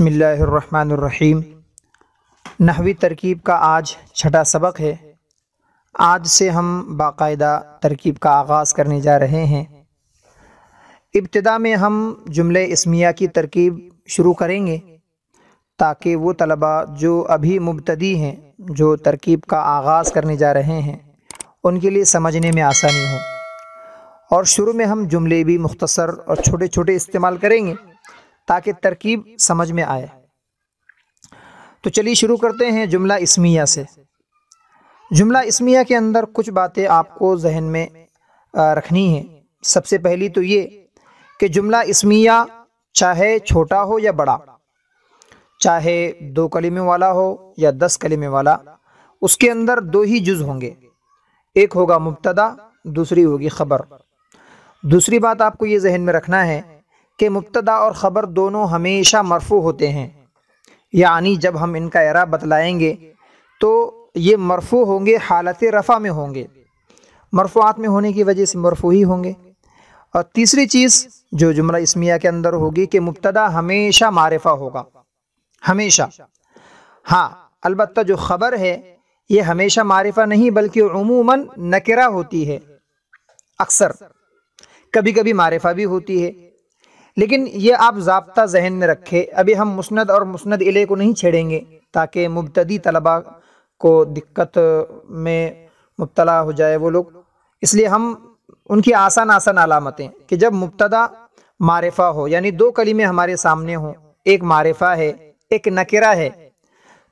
बसमीम नहवी तरकीब का आज छठा सबक है आज से हम बाकायदा तरकीब का आगाज़ करने जा रहे हैं इब्तदा में हम जुमले इसमिया की तरकीब शुरू करेंगे ताकि वो तलबा जो अभी मुबतदी हैं जो तरकीब का आगाज़ करने जा रहे हैं उनके लिए समझने में आसानी हो और शुरू में हम जुमले भी मुख्तसर और छोटे छोटे इस्तेमाल करेंगे ताकि तरकीब समझ में आए तो चलिए शुरू करते हैं जुमला इसमिया से जुमला इसमिया के अंदर कुछ बातें आपको जहन में रखनी है सबसे पहली तो ये कि जुमला इसमिया चाहे छोटा हो या बड़ा चाहे दो कलिमे वाला हो या दस कलिमे वाला उसके अंदर दो ही जुज होंगे एक होगा मुबतदा दूसरी होगी खबर दूसरी बात आपको ये जहन में रखना है कि मुबतदा और ख़बर दोनों हमेशा मरफू होते हैं यानी जब हम इनका एरा बतलाएंगे तो ये मरफू होंगे हालत रफ़ा में होंगे मरफूआत में होने की वजह से मरफू ही होंगे और तीसरी चीज़ जो जुमला इसमिया के अंदर होगी कि मुबतदा हमेशा मारफा होगा हमेशा हाँ अलबत् जो ख़बर है ये हमेशा मारफा नहीं बल्कि अमूमन नकरा होती है अक्सर कभी कभी मारफा भी होती है लेकिन ये आप जबता जहन में रखें अभी हम मुस्ंद और मुस्ंद इले को नहीं छेड़ेंगे ताकि मुबतदी तलबा को दिक्कत में मुबतला हो जाए वो लोग इसलिए हम उनकी आसान आसान अलामतें कि जब मुबतदा मारफा हो यानी दो कलीमे हमारे सामने हों एक मारफा है एक नकरा है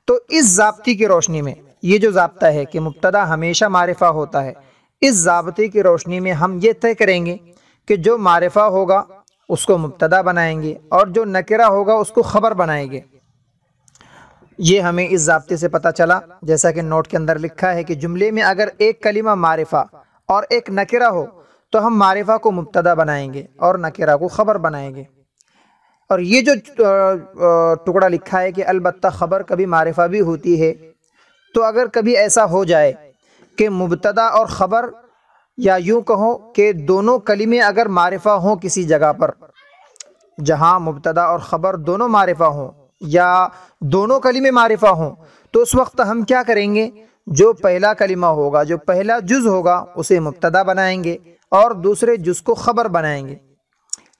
तो इस जबती की रोशनी में ये जो जबता है कि मुबतदा हमेशा मारफा होता है इस जबते की रोशनी में हम ये तय करेंगे कि जो मारफा होगा उसको मुबतदा बनाएंगे और जो नकरा होगा उसको ख़बर बनाएंगे ये हमें इस जबते से पता चला जैसा कि नोट के अंदर लिखा है कि जुमले में अगर एक कलिमा मारिफा और एक नकरा हो तो हम मारिफा को मुबतदा बनाएंगे और नकरा को ख़बर बनाएंगे और ये जो टुकड़ा लिखा है कि अलबत् ख़बर कभी मारिफा भी होती है तो अगर कभी ऐसा हो जाए कि मुबतदा और ख़बर या यूं कहो कि दोनों कलिमे अगर मारिफा हों किसी जगह पर जहां मुबतदा और ख़बर दोनों मारिफा हों या दोनों कलिमे मारिफा हों तो उस वक्त हम क्या करेंगे जो पहला कलिमा होगा जो पहला जुज़ होगा उसे मुबतदा बनाएंगे और दूसरे जुज़ को ख़बर बनाएंगे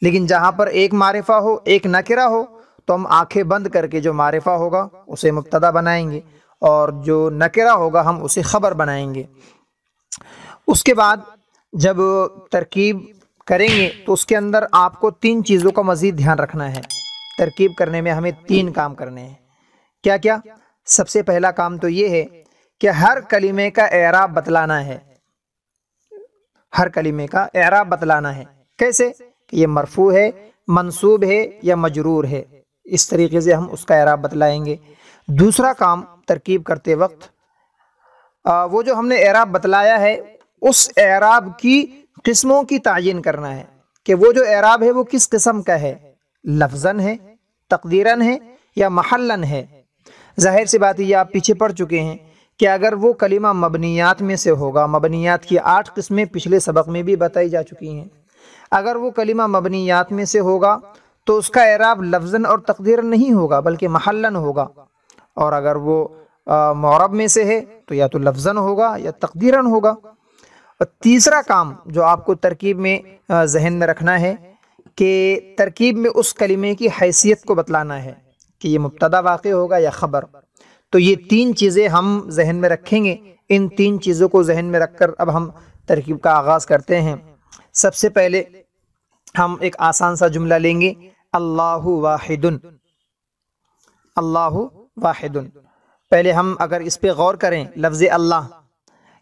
लेकिन जहाँ पर एक मारिफा हो एक नकरा हो तो हम आँखें बंद करके जो मारिफा होगा उसे मुबतदा बनाएंगे और जो नकरा होगा हम उसे ख़बर बनाएंगे उसके बाद जब तरकीब करेंगे तो उसके अंदर आपको तीन चीज़ों का मज़ीद ध्यान रखना है तरकीब करने में हमें तीन काम करने हैं क्या क्या सबसे पहला काम तो ये है कि हर कलीमे का एराब बतलाना है हर कलीमे का एराब बतलाना है कैसे कि ये मरफू है मंसूब है या मजरूर है इस तरीके से हम उसका एराब बतलाएंगे दूसरा काम तरकीब करते वक्त आ, वो जो हमने एराब बतलाया है उस एराब की किस्मों की तयन करना है कि वो जो एराब है वो किस किस्म का है लफजन है तकदीरन है या महलन है जाहिर सी बात यह आप पीछे पड़ चुके हैं कि अगर वो कलिमा मबनियात में से होगा मबनियात की आठ किस्में पिछले सबक में भी बताई जा चुकी हैं अगर वो कलिमा मबनियात में से होगा तो उसका एराब लफज़न और तकदीर नहीं होगा बल्कि महलन होगा और अगर वो मौरब में से है तो या तो लफज़न होगा या तकदीरन होगा और तीसरा काम जो आपको तरकीब में जहन में रखना है कि तरकीब में उस कलमे की हैसियत को बतलाना है कि ये मुबतदा वाक़ होगा या ख़बर तो ये तीन चीज़ें हम जहन में रखेंगे इन तीन चीज़ों को जहन में रख कर अब हम तरकीब का आगाज़ करते हैं सबसे पहले हम एक आसान सा जुमला लेंगे अल्लाह वाहिदुन अल्लाह वाहिदुन पहले हम अगर इस पर गौर करें लफ्ज़ अल्लाह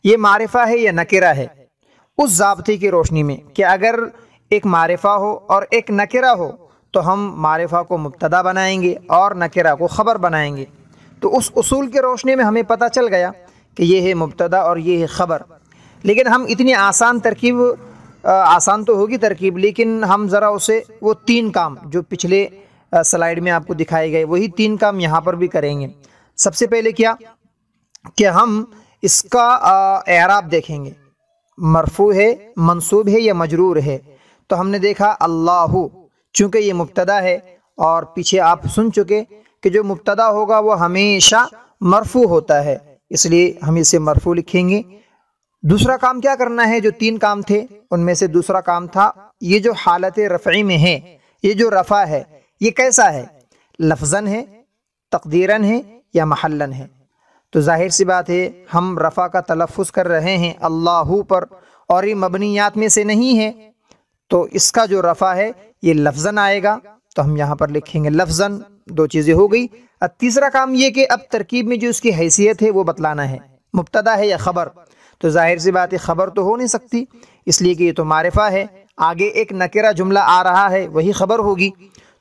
ये मारिफा है या नकेरा है उस जबते की रोशनी में कि अगर एक मारिफा हो और एक नकेरा हो तो हम मारिफा को मुबतदा बनाएंगे और नकेरा को ख़बर बनाएंगे तो उस असूल के रोशनी में हमें पता चल गया कि यह है मुबतदा और ये है ख़बर लेकिन हम इतनी आसान तरकीब आसान तो होगी तरकीब लेकिन हम ज़रा उसे वो तीन काम जो पिछले स्लाइड में आपको दिखाए गए वही तीन काम यहाँ पर भी करेंगे सबसे पहले क्या कि हम इसका एराब देखेंगे मरफू है मनसूब है या मजरूर है तो हमने देखा अल्लाह चूँकि ये मुबतदा है और पीछे आप सुन चुके कि जो मुबतदा होगा वो हमेशा मरफू होता है इसलिए हम इसे मरफू लिखेंगे दूसरा काम क्या करना है जो तीन काम थे उनमें से दूसरा काम था ये जो हालत रफ़ी में है ये जो रफ़ा है ये कैसा है लफजन है तकदीरन है या महलन है तो ज़ाहिर सी बात है हम रफ़ा का तलफ़ कर रहे हैं अल्लाह पर और ये मबनियात में से नहीं है तो इसका जो रफ़ा है ये लफजन आएगा तो हम यहाँ पर लिखेंगे लफज़न दो चीज़ें हो गई और तीसरा काम ये कि अब तरकीब में जो इसकी हैसियत है वो बतलाना है मुबतदा है या ख़बर तो ज़ाहिर सी बात है ख़बर तो हो नहीं सकती इसलिए कि ये तो मारफा है आगे एक नकेरा जुमला आ रहा है वही ख़बर होगी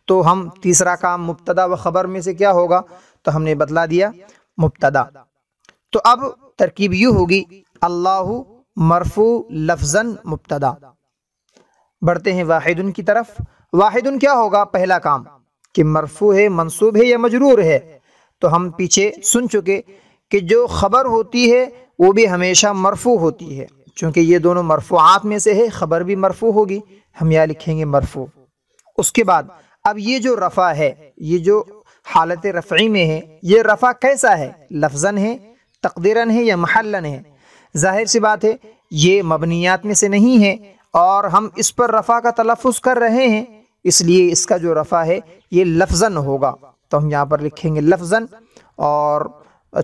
तो हम तीसरा काम मुबतदा व ख़बर में से क्या होगा तो हमने बतला दिया मुबतदा तो अब तरकीब यू होगी अल्लाह मरफू लफजन मुबतदा बढ़ते हैं वाहिदन की तरफ वाहिदन क्या होगा पहला काम कि मरफू है मनसूब है या मजरूर है तो हम पीछे सुन चुके कि जो खबर होती है वो भी हमेशा मरफू होती है चूँकि ये दोनों मरफूआत में से है ख़बर भी मरफू होगी हम यहाँ लिखेंगे मरफू उसके बाद अब ये जो रफ़ा है ये जो हालत रफ़ी में है ये रफ़ा कैसा है लफजन है तकदीरन है या महलन है जाहिर सी बात है ये मबनियात में से नहीं है और हम इस पर रफ़ा का तलफ़ कर रहे हैं इसलिए इसका जो रफ़ा है ये लफजन होगा तो हम यहाँ पर लिखेंगे लफजन और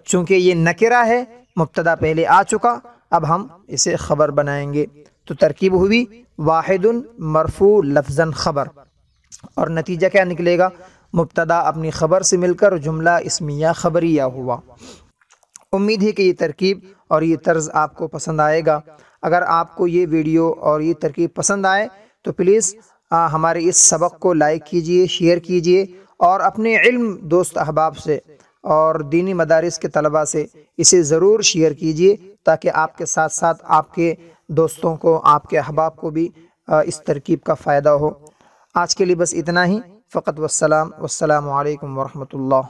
चूँकि ये नकरा है मुबतदा पहले आ चुका अब हम इसे ख़बर बनाएंगे तो तरकीब हुई वाहिदन मरफू लफजन ख़बर और नतीजा क्या निकलेगा मुबतदा अपनी ख़बर से मिलकर जुमला इसमिया खबरिया हुआ उम्मीद है कि ये तरकीब और ये तर्ज़ आपको पसंद आएगा अगर आपको ये वीडियो और ये तरकीब पसंद आए तो प्लीज़ हमारे इस सबक को लाइक कीजिए शेयर कीजिए और अपने इल्म दोस्त अहबाब से और दीनी मदारस के तलबा से इसे ज़रूर शेयर कीजिए ताकि आपके साथ साथ आपके दोस्तों को आपके अहबाब को भी इस तरकीब का फ़ायदा हो आज के लिए बस इतना ही फ़कत वसलाम वालकम वरहमल